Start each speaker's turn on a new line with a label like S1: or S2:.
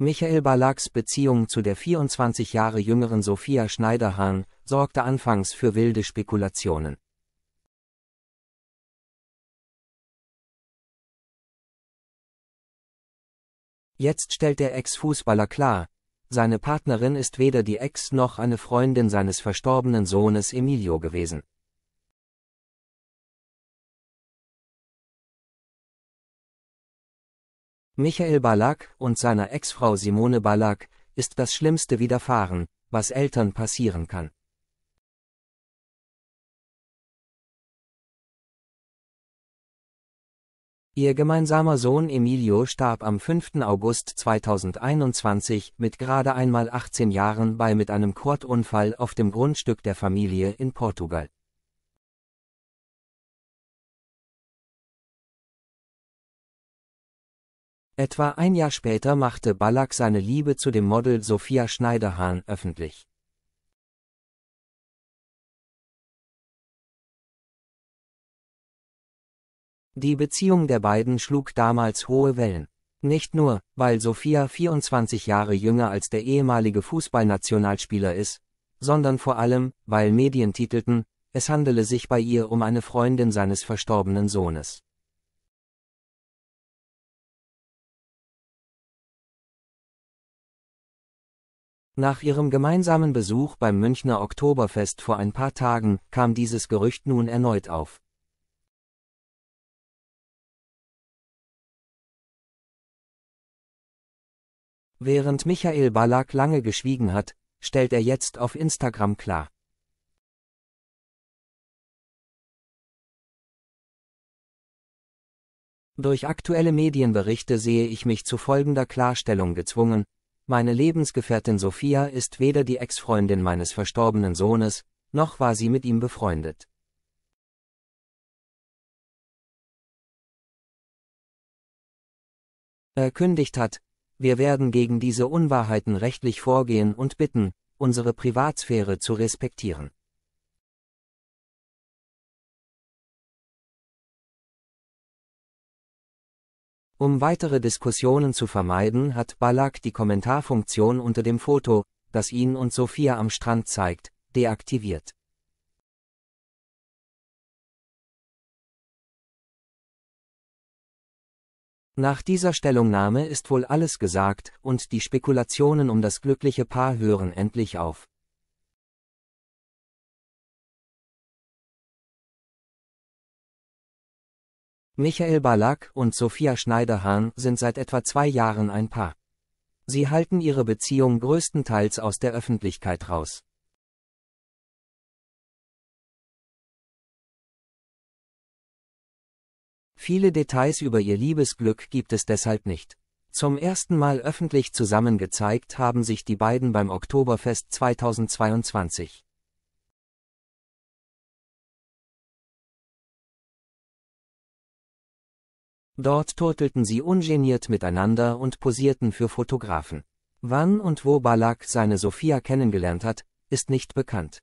S1: Michael Balaks Beziehung zu der 24 Jahre jüngeren Sophia Schneiderhahn sorgte anfangs für wilde Spekulationen. Jetzt stellt der Ex-Fußballer klar, seine Partnerin ist weder die Ex noch eine Freundin seines verstorbenen Sohnes Emilio gewesen. Michael Balak und seiner Ex-Frau Simone Balak ist das Schlimmste widerfahren, was Eltern passieren kann. Ihr gemeinsamer Sohn Emilio starb am 5. August 2021 mit gerade einmal 18 Jahren bei mit einem Kordunfall auf dem Grundstück der Familie in Portugal. Etwa ein Jahr später machte Ballack seine Liebe zu dem Model Sophia Schneiderhahn öffentlich. Die Beziehung der beiden schlug damals hohe Wellen. Nicht nur, weil Sophia 24 Jahre jünger als der ehemalige Fußballnationalspieler ist, sondern vor allem, weil Medien titelten, es handele sich bei ihr um eine Freundin seines verstorbenen Sohnes. Nach ihrem gemeinsamen Besuch beim Münchner Oktoberfest vor ein paar Tagen kam dieses Gerücht nun erneut auf.
S2: Während Michael Ballack lange geschwiegen hat, stellt er jetzt auf Instagram klar.
S1: Durch aktuelle Medienberichte sehe ich mich zu folgender Klarstellung gezwungen, meine Lebensgefährtin Sophia ist weder die Ex-Freundin meines verstorbenen Sohnes, noch war sie mit ihm befreundet. Er kündigt hat, wir werden gegen diese Unwahrheiten rechtlich vorgehen und bitten, unsere Privatsphäre zu respektieren. Um weitere Diskussionen zu vermeiden, hat Balak die Kommentarfunktion unter dem Foto, das ihn und Sophia am Strand zeigt, deaktiviert. Nach dieser Stellungnahme ist wohl alles gesagt und die Spekulationen um das glückliche Paar hören endlich auf. Michael Ballack und Sophia Schneiderhahn sind seit etwa zwei Jahren ein Paar. Sie halten ihre Beziehung größtenteils aus der Öffentlichkeit raus. Viele Details über ihr Liebesglück gibt es deshalb nicht. Zum ersten Mal öffentlich zusammen gezeigt haben sich die beiden beim Oktoberfest 2022. Dort turtelten sie ungeniert miteinander und posierten für Fotografen. Wann und wo Balak seine Sophia kennengelernt hat, ist nicht bekannt.